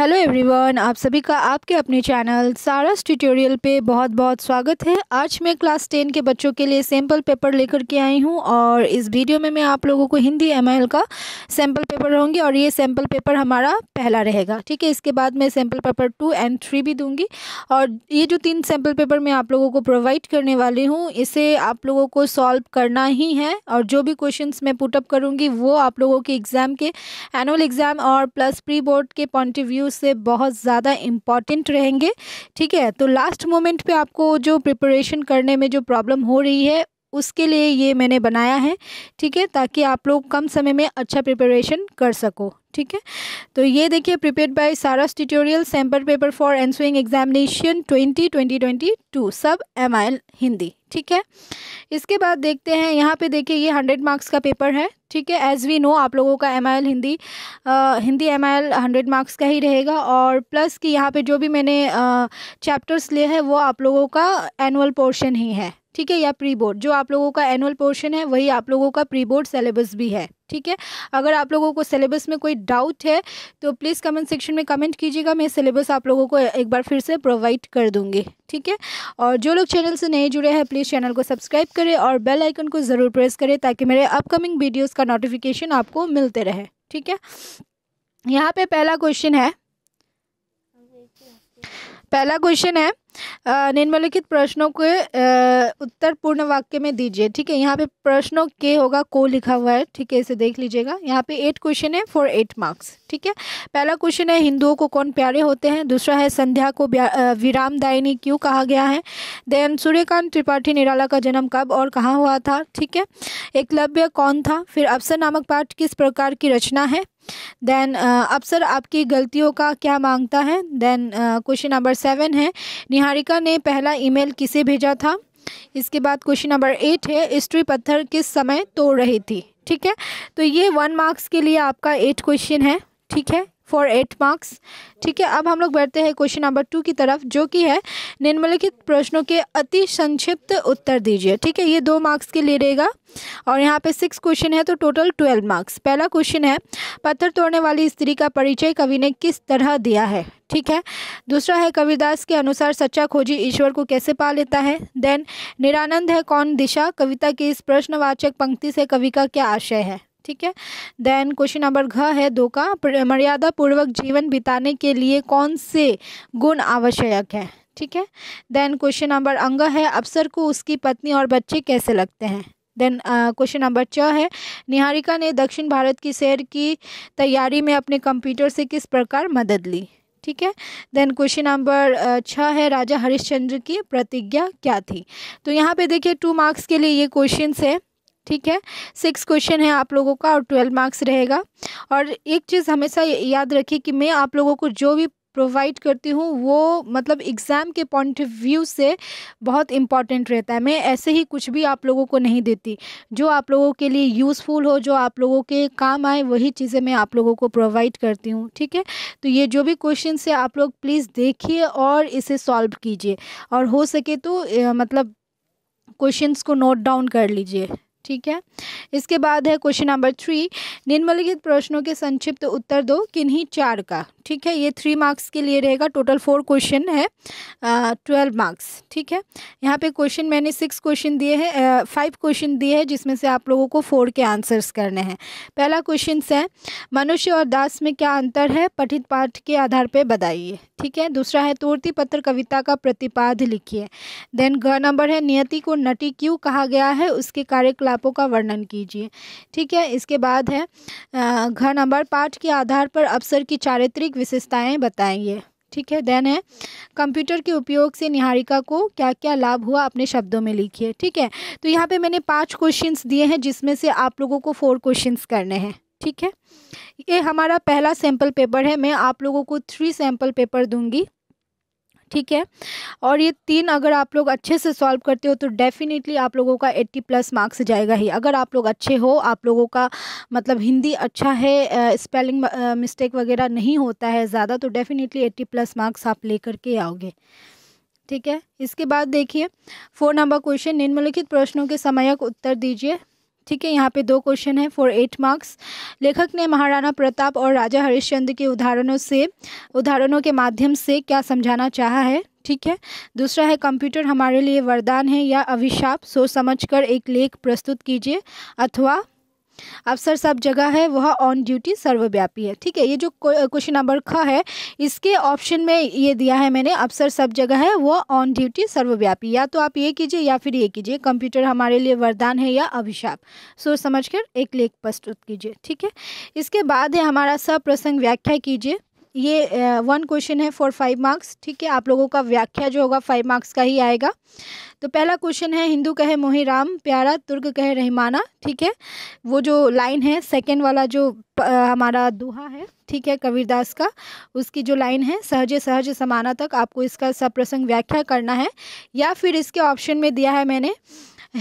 hello everyone आप सभी का आपके अपने चैनल सारस ट्यूटोरियल पे बहुत बहुत स्वागत है आज मैं क्लास टेन के बच्चों के लिए सैम्पल पेपर लेकर के आई हूँ और इस वीडियो में मैं आप लोगों को हिंदी एम का सैम्पल पेपर रहूँगी और ये सैम्पल पेपर हमारा पहला रहेगा ठीक है इसके बाद मैं sample paper two and three भी दूँगी और ये जो तीन सैम्पल पेपर मैं आप लोगों को प्रोवाइड करने वाली हूँ इसे आप लोगों को सॉल्व करना ही है और जो भी क्वेश्चन मैं पुटअप करूँगी वो आप लोगों के एग्ज़ाम के एनुअल एग्ज़ाम और प्लस प्री बोर्ड के पॉइंट ऑफ व्यू इंटरव्यू से बहुत ज़्यादा इम्पॉर्टेंट रहेंगे ठीक है तो लास्ट मोमेंट पे आपको जो प्रिपरेशन करने में जो प्रॉब्लम हो रही है उसके लिए ये मैंने बनाया है ठीक है ताकि आप लोग कम समय में अच्छा प्रिपरेशन कर सको ठीक है तो ये देखिए prepare by Saras tutorial sample paper for ensuing examination twenty twenty twenty two सब एम हिंदी ठीक है इसके बाद देखते हैं यहाँ पे देखिए ये हंड्रेड मार्क्स का पेपर है ठीक है एज वी नो आप लोगों का एम हिंदी आ, हिंदी एम आई हंड्रेड मार्क्स का ही रहेगा और प्लस कि यहाँ पे जो भी मैंने चैप्टर्स लिए हैं वो आप लोगों का एनुअल पोर्शन ही है ठीक है या प्री बोर्ड जो आप लोगों का एनुअल पोर्शन है वही आप लोगों का प्री बोर्ड सिलेबस भी है ठीक है अगर आप लोगों को सिलेबस में कोई डाउट है तो प्लीज़ कमेंट सेक्शन में कमेंट कीजिएगा मैं सिलेबस आप लोगों को एक बार फिर से प्रोवाइड कर दूंगी ठीक है और जो लोग चैनल से नए जुड़े हैं प्लीज़ चैनल को सब्सक्राइब करें और बेल आइकन को ज़रूर प्रेस करें ताकि मेरे अपकमिंग वीडियोज़ का नोटिफिकेशन आपको मिलते रहे ठीक है यहाँ पर पहला क्वेश्चन है पहला क्वेश्चन है निम्नलिखित प्रश्नों के उत्तर पूर्ण वाक्य में दीजिए ठीक है यहाँ पे प्रश्नों के होगा को लिखा हुआ है ठीक है इसे देख लीजिएगा यहाँ पे एट क्वेश्चन है फॉर एट मार्क्स ठीक है पहला क्वेश्चन है हिंदुओं को कौन प्यारे होते हैं दूसरा है संध्या को विराम दायिनी क्यों कहा गया है देन सूर्यकांत त्रिपाठी निराला का जन्म कब और कहाँ हुआ था ठीक है एकलव्य कौन था फिर अवसर नामक पाठ किस प्रकार की रचना है देन अफसर आपकी गलतियों का क्या मांगता है देन क्वेश्चन नंबर सेवन है निहारिका ने पहला ईमेल किसे भेजा था इसके बाद क्वेश्चन नंबर एट है स्ट्री पत्थर किस समय तोड़ रही थी ठीक है तो ये वन मार्क्स के लिए आपका एट क्वेश्चन है ठीक है फॉर एट मार्क्स ठीक है अब हम लोग बैठते हैं क्वेश्चन नंबर टू की तरफ जो कि है निम्नलिखित प्रश्नों के अति संक्षिप्त उत्तर दीजिए ठीक है ये दो मार्क्स के लिए रहेगा और यहाँ पे सिक्स क्वेश्चन है तो टोटल ट्वेल्व मार्क्स पहला क्वेश्चन है पत्थर तोड़ने वाली स्त्री का परिचय कवि ने किस तरह दिया है ठीक है दूसरा है कविदास के अनुसार सच्चा खोजी ईश्वर को कैसे पा लेता है देन निरानंद है कौन दिशा कविता की इस प्रश्नवाचक पंक्ति से कवि का क्या आशय है ठीक है देन क्वेश्चन नंबर घ है दो का मर्यादा पूर्वक जीवन बिताने के लिए कौन से गुण आवश्यक है ठीक है देन क्वेश्चन नंबर अंग है अफसर को उसकी पत्नी और बच्चे कैसे लगते हैं देन क्वेश्चन नंबर छ है निहारिका ने दक्षिण भारत की सैर की तैयारी में अपने कंप्यूटर से किस प्रकार मदद ली ठीक है देन क्वेश्चन नंबर छः है राजा हरिश्चंद्र की प्रतिज्ञा क्या थी तो यहाँ पे देखिए टू मार्क्स के लिए ये क्वेश्चन है ठीक है सिक्स क्वेश्चन है आप लोगों का और ट्वेल्व मार्क्स रहेगा और एक चीज़ हमेशा याद रखिए कि मैं आप लोगों को जो भी प्रोवाइड करती हूँ वो मतलब एग्ज़ाम के पॉइंट ऑफ व्यू से बहुत इम्पॉर्टेंट रहता है मैं ऐसे ही कुछ भी आप लोगों को नहीं देती जो आप लोगों के लिए यूज़फुल हो जो आप लोगों के काम आए वही चीज़ें मैं आप लोगों को प्रोवाइड करती हूँ ठीक है तो ये जो भी क्वेश्चन है आप लोग प्लीज़ देखिए और इसे सॉल्व कीजिए और हो सके तो मतलब क्वेश्चंस को नोट डाउन कर लीजिए ठीक है इसके बाद है क्वेश्चन नंबर थ्री निम्नलिखित प्रश्नों के संक्षिप्त उत्तर दो किन्हीं चार का ठीक है ये थ्री मार्क्स के लिए रहेगा टोटल फोर क्वेश्चन है ट्वेल्व मार्क्स ठीक है यहाँ पे क्वेश्चन मैंने सिक्स क्वेश्चन दिए हैं फाइव क्वेश्चन दिए हैं जिसमें से आप लोगों को फोर के आंसर्स करने हैं पहला क्वेश्चन है मनुष्य और दास में क्या अंतर है पठित पाठ के आधार पर बताइए ठीक है दूसरा है तोरती पत्र कविता का प्रतिपाद लिखिए देन घ नंबर है नियति को नटी क्यों कहा गया है उसके कार्यकलापों का वर्णन कीजिए ठीक है इसके बाद है घ नंबर पाठ के आधार पर अवसर की चारित्रिक विशेषताएं बताएंगे ठीक है देन है कंप्यूटर के उपयोग से निहारिका को क्या क्या लाभ हुआ अपने शब्दों में लिखिए ठीक है तो यहाँ पे मैंने पांच क्वेश्चंस दिए हैं जिसमें से आप लोगों को फोर क्वेश्चंस करने हैं ठीक है ये हमारा पहला सैम्पल पेपर है मैं आप लोगों को थ्री सैम्पल पेपर दूंगी ठीक है और ये तीन अगर आप लोग अच्छे से सॉल्व करते हो तो डेफिनेटली आप लोगों का 80 प्लस मार्क्स जाएगा ही अगर आप लोग अच्छे हो आप लोगों का मतलब हिंदी अच्छा है स्पेलिंग मिस्टेक वगैरह नहीं होता है ज़्यादा तो डेफिनेटली 80 प्लस मार्क्स आप ले करके आओगे ठीक है इसके बाद देखिए फोर नंबर क्वेश्चन निम्नलिखित प्रश्नों के समयक उत्तर दीजिए ठीक है यहाँ पे दो क्वेश्चन है फॉर एट मार्क्स लेखक ने महाराणा प्रताप और राजा हरिश्चंद्र के उदाहरणों से उदाहरणों के माध्यम से क्या समझाना चाहा है ठीक है दूसरा है कंप्यूटर हमारे लिए वरदान है या अभिशाप सोच समझकर एक लेख प्रस्तुत कीजिए अथवा अफसर सब जगह है वह ऑन ड्यूटी सर्वव्यापी है ठीक है ये जो क्वेश्चन नंबर ख है इसके ऑप्शन में ये दिया है मैंने अफसर सब जगह है वह ऑन ड्यूटी सर्वव्यापी या तो आप ये कीजिए या फिर ये कीजिए कंप्यूटर हमारे लिए वरदान है या अभिशाप सोच समझ कर एक लेख प्रस्तुत कीजिए ठीक है इसके बाद है हमारा सब प्रसंग व्याख्या कीजिए ये वन क्वेश्चन है फॉर फाइव मार्क्स ठीक है आप लोगों का व्याख्या जो होगा फाइव मार्क्स का ही आएगा तो पहला क्वेश्चन है हिंदू कहे मोहि राम प्यारा तुर्क कहे रहमाना ठीक है वो जो लाइन है सेकेंड वाला जो हमारा दुहा है ठीक है कबीरदास का उसकी जो लाइन है सहजे सहज समाना तक आपको इसका सब प्रसंग व्याख्या करना है या फिर इसके ऑप्शन में दिया है मैंने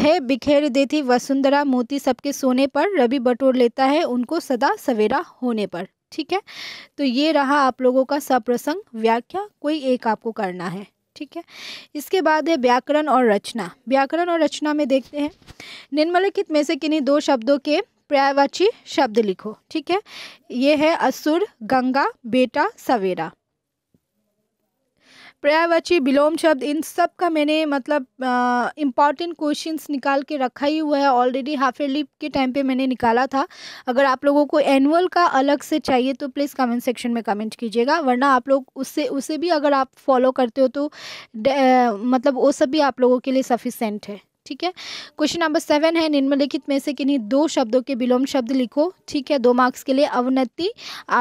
है बिखेर देती वसुंधरा मोती सबके सोने पर रवि बटोर लेता है उनको सदा सवेरा होने पर ठीक है तो ये रहा आप लोगों का सप्रसंग व्याख्या कोई एक आपको करना है ठीक है इसके बाद है व्याकरण और रचना व्याकरण और रचना में देखते हैं निम्नलिखित में से किन्हीं दो शब्दों के पर्यायवाची शब्द लिखो ठीक है ये है असुर गंगा बेटा सवेरा पर्यायवाची विलोम शब्द इन सब का मैंने मतलब इम्पॉर्टेंट क्वेश्चंस निकाल के रखा ही हुआ है ऑलरेडी हाफ ईयरली के टाइम पे मैंने निकाला था अगर आप लोगों को एनुअल का अलग से चाहिए तो प्लीज़ कमेंट सेक्शन में कमेंट कीजिएगा वरना आप लोग उससे उसे भी अगर आप फॉलो करते हो तो मतलब वो सब भी आप लोगों के लिए सफिशेंट है ठीक है क्वेश्चन नंबर सेवन है निम्नलिखित में से किन्हीं दो शब्दों के विलोम शब्द लिखो ठीक है दो मार्क्स के लिए अवनति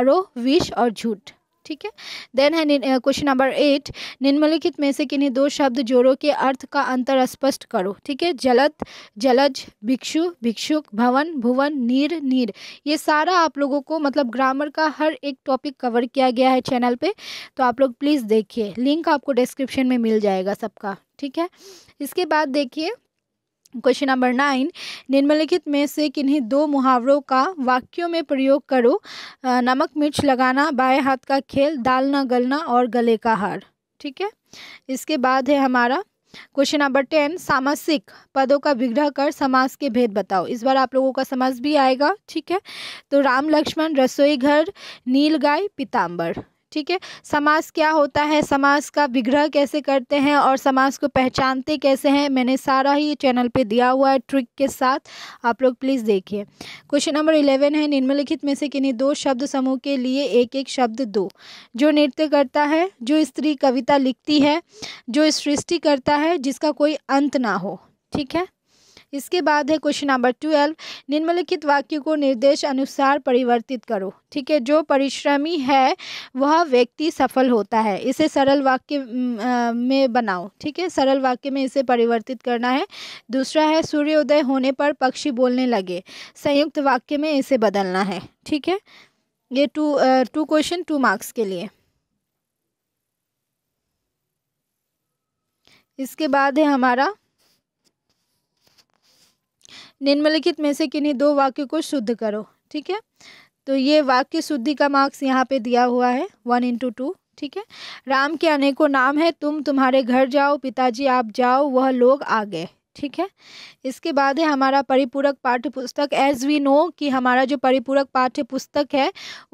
आरोह विष और झूठ ठीक है देन है क्वेश्चन नंबर एट निम्नलिखित में से किन्हीं दो शब्द जोड़ों के अर्थ का अंतर स्पष्ट करो ठीक है जलत जलज भिक्षु भिक्षुक भवन भुवन नीर नीर ये सारा आप लोगों को मतलब ग्रामर का हर एक टॉपिक कवर किया गया है चैनल पे तो आप लोग प्लीज़ देखिए लिंक आपको डिस्क्रिप्शन में मिल जाएगा सबका ठीक है इसके बाद देखिए क्वेश्चन नंबर नाइन निम्नलिखित में से किन्हीं दो मुहावरों का वाक्यों में प्रयोग करो नमक मिर्च लगाना बाएं हाथ का खेल डालना गलना और गले का हार ठीक है इसके बाद है हमारा क्वेश्चन नंबर टेन सामासिक पदों का विग्रह कर समाज के भेद बताओ इस बार आप लोगों का समाज भी आएगा ठीक है तो राम लक्ष्मण रसोई घर नील गाय पीताम्बर ठीक है समाज क्या होता है समाज का विग्रह कैसे करते हैं और समाज को पहचानते कैसे हैं मैंने सारा ही चैनल पे दिया हुआ है ट्रिक के साथ आप लोग प्लीज़ देखिए क्वेश्चन नंबर इलेवन है निम्नलिखित में से किन्हीं दो शब्द समूह के लिए एक एक शब्द दो जो नृत्य करता है जो स्त्री कविता लिखती है जो सृष्टि करता है जिसका कोई अंत ना हो ठीक है इसके बाद है क्वेश्चन नंबर ट्वेल्व निम्नलिखित वाक्य को निर्देश अनुसार परिवर्तित करो ठीक है जो परिश्रमी है वह व्यक्ति सफल होता है इसे सरल वाक्य में बनाओ ठीक है सरल वाक्य में इसे परिवर्तित करना है दूसरा है सूर्योदय होने पर पक्षी बोलने लगे संयुक्त वाक्य में इसे बदलना है ठीक है ये two two question two marks के लिए इसके बाद है हमारा निम्नलिखित में से किन्हीं दो वाक्य को शुद्ध करो ठीक है तो ये वाक्य शुद्धि का मार्क्स यहाँ पे दिया हुआ है वन इंटू टू ठीक है राम के अनेकों नाम है तुम तुम्हारे घर जाओ पिताजी आप जाओ वह लोग आ गए ठीक है इसके बाद है हमारा परिपूरक पाठ्य पुस्तक एज वी नो कि हमारा जो परिपूरक पाठ्य पुस्तक है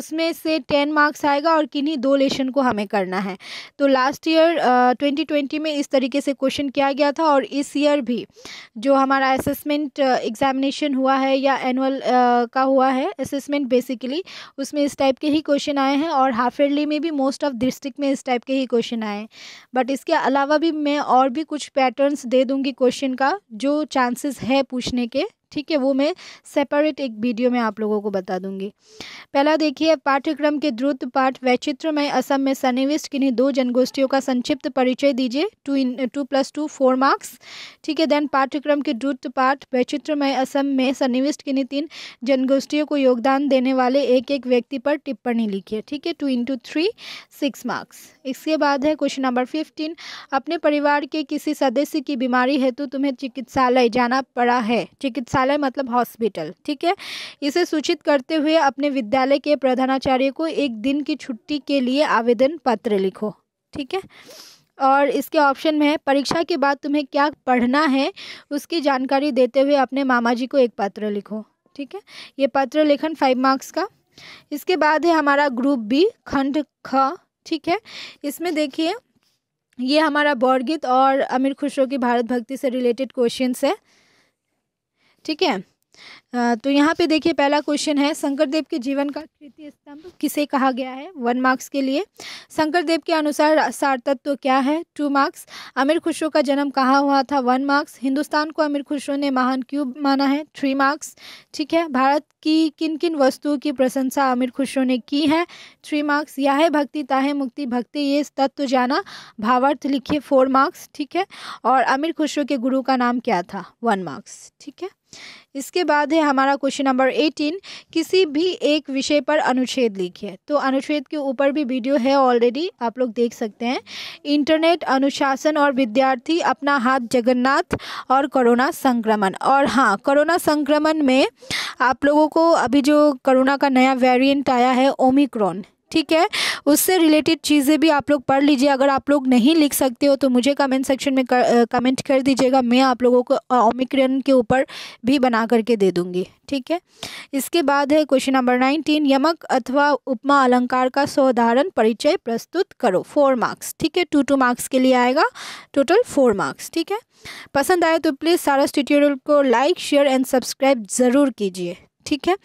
उसमें से टेन मार्क्स आएगा और किन्हीं दो लेशन को हमें करना है तो लास्ट ईयर ट्वेंटी ट्वेंटी में इस तरीके से क्वेश्चन किया गया था और इस ईयर भी जो हमारा असेसमेंट एग्जामिनेशन हुआ है या एनुअल uh, का हुआ है असेसमेंट बेसिकली उसमें इस टाइप के ही क्वेश्चन आए हैं और हाफ ईयरली में भी मोस्ट ऑफ डिस्ट्रिक्ट में इस टाइप के ही क्वेश्चन आए हैं बट इसके अलावा भी मैं और भी कुछ पैटर्न्स दे दूँगी क्वेश्चन का का जो चांसेस है पूछने के ठीक है वो मैं सेपरेट एक वीडियो में आप लोगों को बता दूंगी पहला देखिए पाठ्यक्रम के द्रुत पाठ वैचित्रमय असम में सन्निविष्ट किन्हीं दो जनगोष्ठियों का संक्षिप्त परिचय दीजिए two in two plus two four marks ठीक है देन पाठ्यक्रम के द्रुत पाठ वैचित्रमय असम में सन्निविष्ट किन्हीं तीन जनगोष्ठियों को योगदान देने वाले एक एक व्यक्ति पर टिप्पणी लिखिए ठीक है two into three six marks इसके बाद है क्वेश्चन नंबर फिफ्टीन अपने परिवार के किसी सदस्य की बीमारी हेतु तुम्हें चिकित्सालय जाना पड़ा है चिकित्सालय विद्यालय मतलब हॉस्पिटल ठीक है इसे सूचित करते हुए अपने विद्यालय के प्रधानाचार्य को एक दिन की छुट्टी के लिए आवेदन पत्र लिखो ठीक है और इसके ऑप्शन में है परीक्षा के बाद तुम्हें क्या पढ़ना है उसकी जानकारी देते हुए अपने मामा जी को एक पत्र लिखो ठीक है ये पत्र लेखन फाइव मार्क्स का इसके बाद है हमारा ग्रुप बी खंड ख ठीक है इसमें देखिए ये हमारा बौरगीत और अमीर खुशरो की भारत भक्ति से रिलेटेड क्वेश्चंस है ठीक है तो यहाँ पे देखिए पहला क्वेश्चन है शंकर देव के जीवन का कृति स्तंभ किसे कहा गया है वन मार्क्स के लिए शंकर देव के अनुसार सार तत्व तो क्या है टू मार्क्स आमिर खुशरो का जन्म कहाँ हुआ था वन मार्क्स हिंदुस्तान को आमिर खुशरो ने महान क्यों माना है थ्री मार्क्स ठीक है भारत की किन किन वस्तुओं की प्रशंसा आमिर खुशरो ने की है थ्री मार्क्स यह है भक्ति ताहे मुक्ति भक्ति ये तत्व तो जाना भावार्थ लिखिए फोर मार्क्स ठीक है और आमिर खुशरो के गुरु का नाम क्या था वन मार्क्स ठीक है इसके बाद है हमारा क्वेश्चन नंबर एटीन किसी भी एक विषय पर अनुच्छेद लिखिए तो अनुच्छेद के ऊपर भी वीडियो है ऑलरेडी आप लोग देख सकते हैं इंटरनेट अनुशासन और विद्यार्थी अपना हाथ जगन्नाथ और कोरोना संक्रमण और हाँ कोरोना संक्रमण में आप लोगों को अभी जो कोरोना का नया वेरिएंट आया है ओमिक्रॉन ठीक है उससे रिलेटेड चीज़ें भी आप लोग पढ़ लीजिए अगर आप लोग नहीं लिख सकते हो तो मुझे कमेंट सेक्शन में कमेंट कर दीजिएगा मैं आप लोगों को ओमिक्रन के ऊपर भी बना करके दे दूँगी ठीक है इसके बाद है क्वेश्चन नंबर नाइनटीन यमक अथवा उपमा अलंकार का सौधारण परिचय प्रस्तुत करो फोर मार्क्स ठीक है टू टू मार्क्स के लिए आएगा टोटल फोर मार्क्स ठीक है पसंद आए तो प्लीज़ सारस ट्यूटोरियल को लाइक शेयर एंड सब्सक्राइब ज़रूर कीजिए ठीक है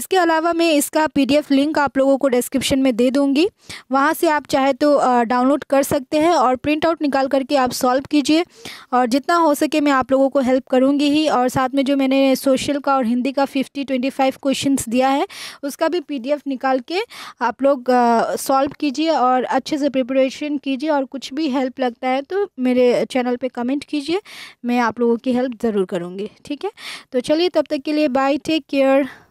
इसके अलावा मैं इसका पीडीएफ लिंक आप लोगों को डिस्क्रिप्शन में दे दूँगी वहाँ से आप चाहे तो डाउनलोड कर सकते हैं और प्रिंट आउट निकाल करके आप सॉल्व कीजिए और जितना हो सके मैं आप लोगों को हेल्प करूँगी ही और साथ में जो मैंने सोशल का और हिंदी का फिफ्टी ट्वेंटी फाइव क्वेश्चन दिया है उसका भी पी निकाल के आप लोग सॉल्व कीजिए और अच्छे से प्रिपरेशन कीजिए और कुछ भी हेल्प लगता है तो मेरे चैनल पर कमेंट कीजिए मैं आप लोगों की हेल्प ज़रूर करूँगी ठीक है तो चलिए तब तक के लिए बाय टेक केयर Lord